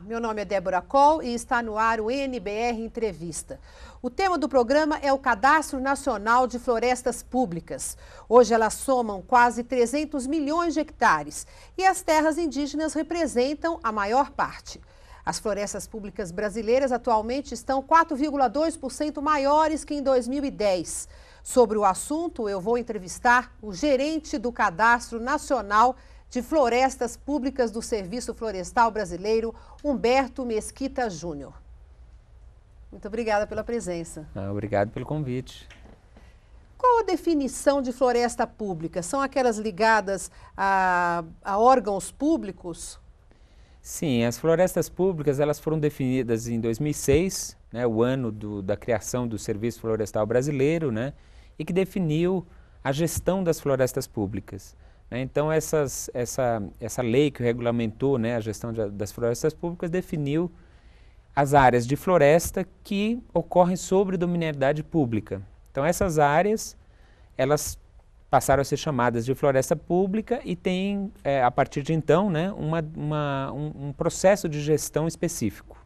meu nome é Débora Col e está no ar o NBR Entrevista. O tema do programa é o Cadastro Nacional de Florestas Públicas. Hoje elas somam quase 300 milhões de hectares e as terras indígenas representam a maior parte. As florestas públicas brasileiras atualmente estão 4,2% maiores que em 2010. Sobre o assunto, eu vou entrevistar o gerente do Cadastro Nacional de Florestas Públicas do Serviço Florestal Brasileiro, Humberto Mesquita Júnior. Muito obrigada pela presença. Ah, obrigado pelo convite. Qual a definição de floresta pública? São aquelas ligadas a, a órgãos públicos? Sim, as florestas públicas elas foram definidas em 2006, né, o ano do, da criação do Serviço Florestal Brasileiro, né, e que definiu a gestão das florestas públicas. Né? Então, essas, essa, essa lei que regulamentou né, a gestão de, das florestas públicas definiu as áreas de floresta que ocorrem sobre dominialidade pública. Então, essas áreas, elas passaram a ser chamadas de floresta pública e tem, é, a partir de então, né, uma, uma, um, um processo de gestão específico.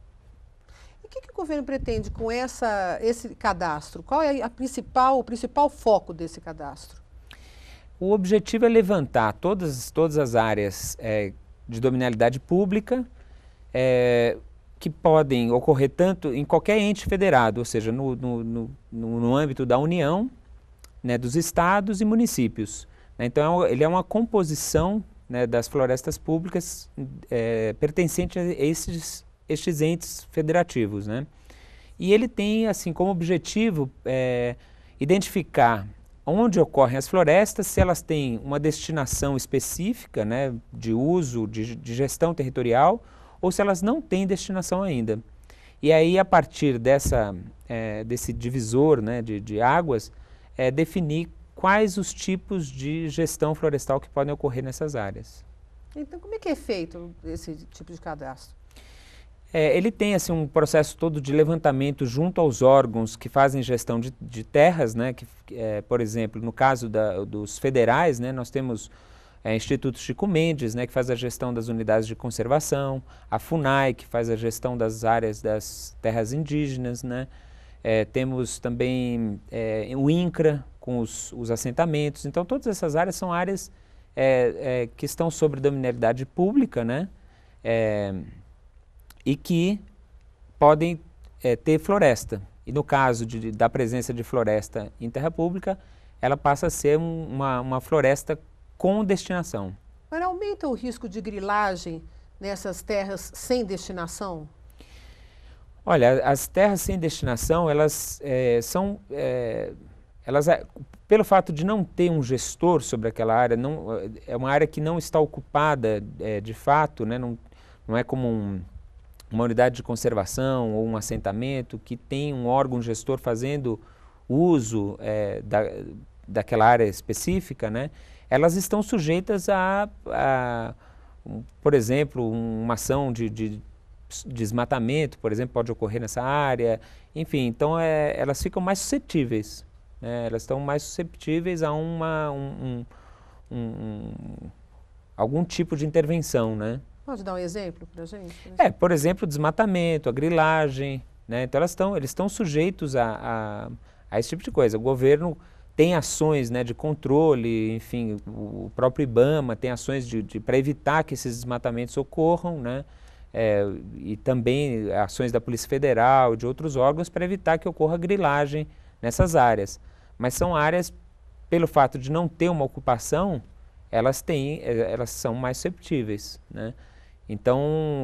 E o que, que, o governo pretende com essa, esse cadastro? Qual é a principal, o principal foco desse cadastro? O objetivo é levantar todas, todas as áreas é, de dominalidade pública é, que podem ocorrer tanto em qualquer ente federado, ou seja, no, no, no, no âmbito da União, né, dos estados e municípios. Né. Então, é ele é uma composição né, das florestas públicas é, pertencente a esses, estes entes federativos. Né? E ele tem assim como objetivo é, identificar onde ocorrem as florestas, se elas têm uma destinação específica né, de uso, de, de gestão territorial, ou se elas não têm destinação ainda. E aí, a partir dessa, é, desse divisor né, de, de águas, é, definir quais os tipos de gestão florestal que podem ocorrer nessas áreas. Então, como é que é feito esse tipo de cadastro? É, ele tem assim, um processo todo de levantamento junto aos órgãos que fazem gestão de, de terras, né? que, é, por exemplo, no caso da, dos federais, né? nós temos é, Instituto Chico Mendes, né? que faz a gestão das unidades de conservação, a FUNAI, que faz a gestão das áreas das terras indígenas, né? É, temos também é, o INCRA com os, os, assentamentos. Então, todas essas áreas são áreas é, é, que estão sobre dominalidade pública, né? e que podem é, ter floresta. E no caso de, da presença de floresta em terra pública, ela passa a ser um, uma, uma floresta com destinação. Mas aumenta o risco de grilagem nessas terras sem destinação? Olha, as terras sem destinação, elas eh, eh, é, são. É, elas, pelo fato de não ter um gestor sobre aquela área, não, é uma área que não está ocupada é, de fato, né, não, não é como um, uma unidade de conservação ou um assentamento que tem um órgão gestor fazendo uso é, da, daquela área específica, né, elas estão sujeitas a, a por exemplo, uma ação de, de, desmatamento, por exemplo, pode ocorrer nessa área. Enfim, então é, elas ficam mais suscetíveis. Né, elas estão mais suscetíveis a uma, um, algum tipo de intervenção, né? Pode dar um exemplo para a gente? É, por exemplo, desmatamento, a grilagem. Né? Então, elas tão, eles estão sujeitos a, a, a, esse tipo de coisa. O governo tem ações né, de controle, enfim, o próprio IBAMA tem ações de, de para evitar que esses desmatamentos ocorram, né? É, e também ações da Polícia Federal, de outros órgãos, para evitar que ocorra grilagem nessas áreas. Mas são áreas, pelo fato de não ter uma ocupação, elas, têm, é, elas são mais susceptíveis. Né? Então,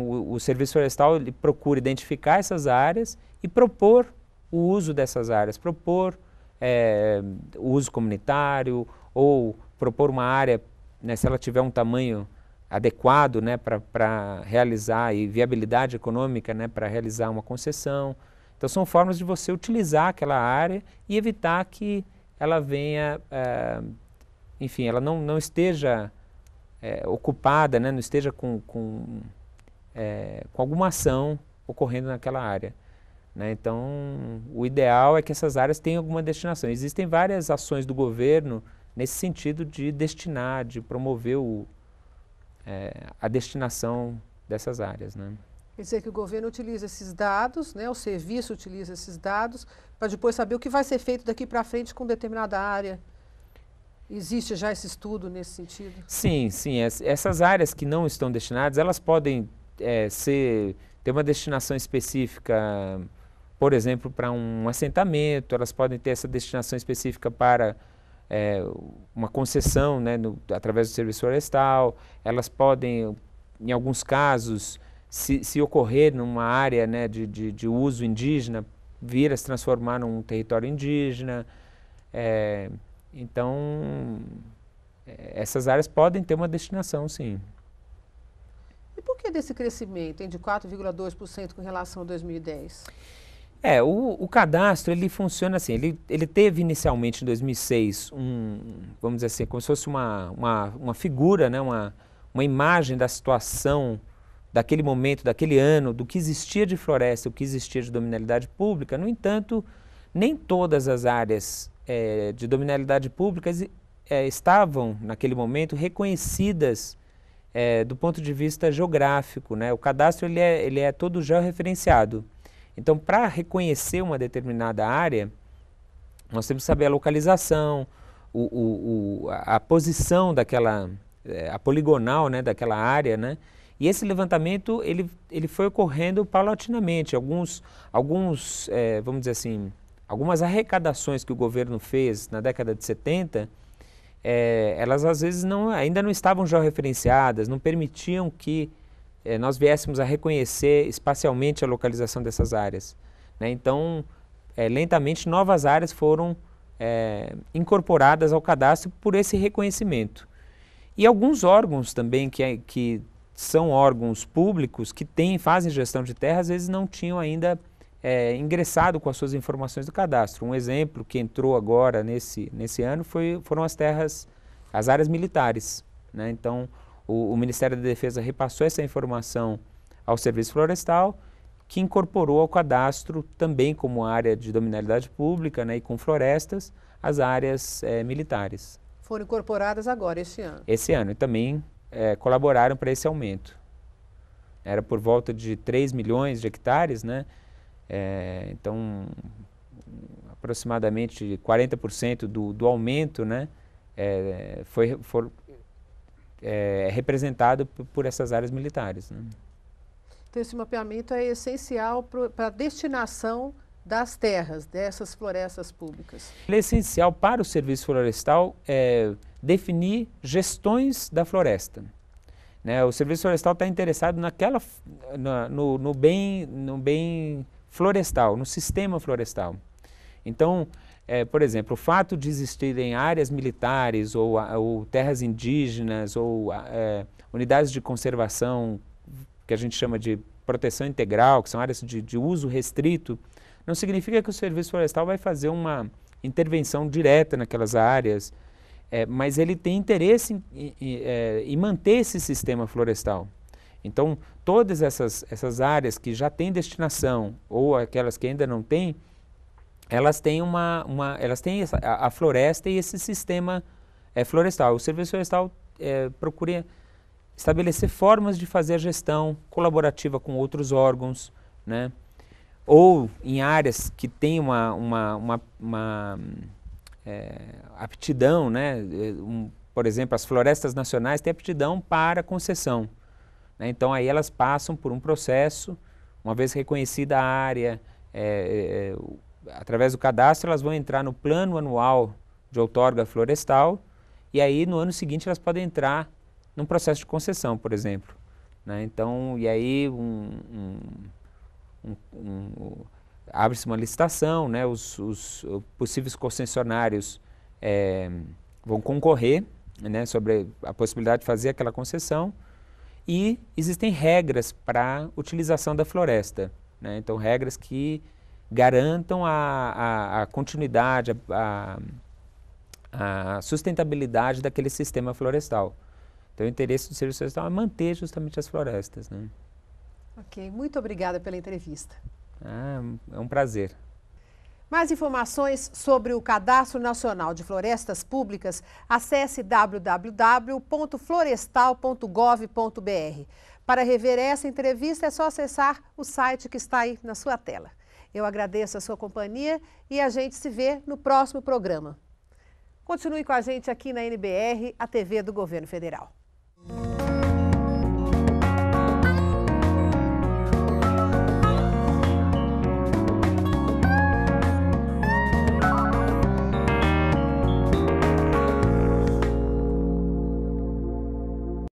o, o Serviço Florestal ele procura identificar essas áreas e propor o uso dessas áreas, propor é, o uso comunitário ou propor uma área, né, se ela tiver um tamanho adequado né, para realizar e viabilidade econômica né, para realizar uma concessão. Então, são formas de você utilizar aquela área e evitar que ela venha, é, enfim, ela não, não esteja é, ocupada, né, não esteja com, com, é, com alguma ação ocorrendo naquela área. Né? Então, o ideal é que essas áreas tenham alguma destinação. Existem várias ações do governo nesse sentido de destinar, de promover o, é, a destinação dessas áreas. Né? Quer dizer que o governo utiliza esses dados, né, o serviço utiliza esses dados, para depois saber o que vai ser feito daqui para frente com determinada área. Existe já esse estudo nesse sentido? Sim, sim. Essas áreas que não estão destinadas, elas podem é, ser, ter uma destinação específica, por exemplo, para um assentamento, elas podem ter essa destinação específica para é, uma concessão né, no, através do serviço florestal, elas podem, em alguns casos, se, se ocorrer numa área né, de, de, de uso indígena, vir a se transformar num território indígena. É, então, é, essas áreas podem ter uma destinação, sim. E por que desse crescimento hein, de 4,2% com relação a 2010? É, o, o, cadastro ele funciona assim, ele, ele teve inicialmente em 2006 um, vamos dizer assim, como se fosse uma, uma, uma figura, né, uma, uma imagem da situação daquele momento, daquele ano, do que existia de floresta, o que existia de dominalidade pública. No entanto, nem todas as áreas é, de dominalidade pública é, estavam, naquele momento, reconhecidas é, do ponto de vista geográfico. Né? O cadastro ele é, ele é todo georreferenciado. Então, para reconhecer uma determinada área, nós temos que saber a localização, o, o, o a, posição daquela, é, a poligonal né, daquela área. Né? E esse levantamento ele, ele foi ocorrendo paulatinamente. Alguns, alguns é, vamos dizer assim, algumas arrecadações que o governo fez na década de 70, é, eh, elas às vezes não, ainda não estavam georreferenciadas, não permitiam que é, nós viéssemos a reconhecer espacialmente a localização dessas áreas. Né? Então, é, lentamente, novas áreas foram incorporadas ao cadastro por esse reconhecimento. E alguns órgãos também que, é, que são órgãos públicos que têm, fazem gestão de terra, às vezes não tinham ainda é, ingressado com as suas informações do cadastro. Um exemplo que entrou agora nesse, nesse ano foi, foram as terras, as áreas militares. Né? Então, o, o, Ministério da Defesa repassou essa informação ao Serviço Florestal, que incorporou ao cadastro, também como área de dominalidade pública né, e com florestas, as áreas é, militares. Foram incorporadas agora, esse ano? Esse ano, e também é, colaboraram para esse aumento. Era por volta de 3 milhões de hectares, né? É, então, aproximadamente 40% do, do aumento né, é, foi, for, é, representado por essas áreas militares. Né. Então, esse mapeamento é essencial para a destinação das terras, dessas florestas públicas. É essencial para o serviço florestal é, definir gestões da floresta. Né? O serviço florestal está interessado naquela, na, no, no, bem, no bem florestal, no sistema florestal. Então, é, por exemplo, o fato de existirem áreas militares ou, ou terras indígenas ou é, unidades de conservação que a gente chama de proteção integral, que são áreas de, de uso restrito, não significa que o serviço florestal vai fazer uma intervenção direta naquelas áreas, é, mas ele tem interesse em, em, em, é, em manter esse sistema florestal. Então, todas essas, essas áreas que já têm destinação ou aquelas que ainda não têm, elas têm, uma, uma, elas têm essa, a, a, floresta e esse sistema é, florestal. O serviço florestal é, procura estabelecer formas de fazer a gestão colaborativa com outros órgãos, né? ou em áreas que têm uma, uma, uma, uma é, aptidão, né? Um, por exemplo, as florestas nacionais têm aptidão para concessão. Né? Então aí elas passam por um processo, uma vez reconhecida a área, é, é, é, através do cadastro elas vão entrar no plano anual de outorga florestal e aí no ano seguinte elas podem entrar num processo de concessão, por exemplo. Né? Então, e aí um, um, um, abre-se uma licitação, né? os, os, possíveis concessionários é, vão concorrer né? sobre a possibilidade de fazer aquela concessão e existem regras para utilização da floresta. Né? Então, regras que garantam a, a, a continuidade, a, a, sustentabilidade daquele sistema florestal. Então, o interesse do serviço florestal é manter justamente as florestas. Né? Ok, muito obrigada pela entrevista. Ah, é um é prazer. Mais informações sobre o Cadastro Nacional de Florestas Públicas, acesse www.florestal.gov.br. Para rever essa entrevista, é só acessar o site que está aí na sua tela. Eu agradeço a sua companhia e a gente se vê no próximo programa. Continue com a gente aqui na NBR, a TV do Governo Federal.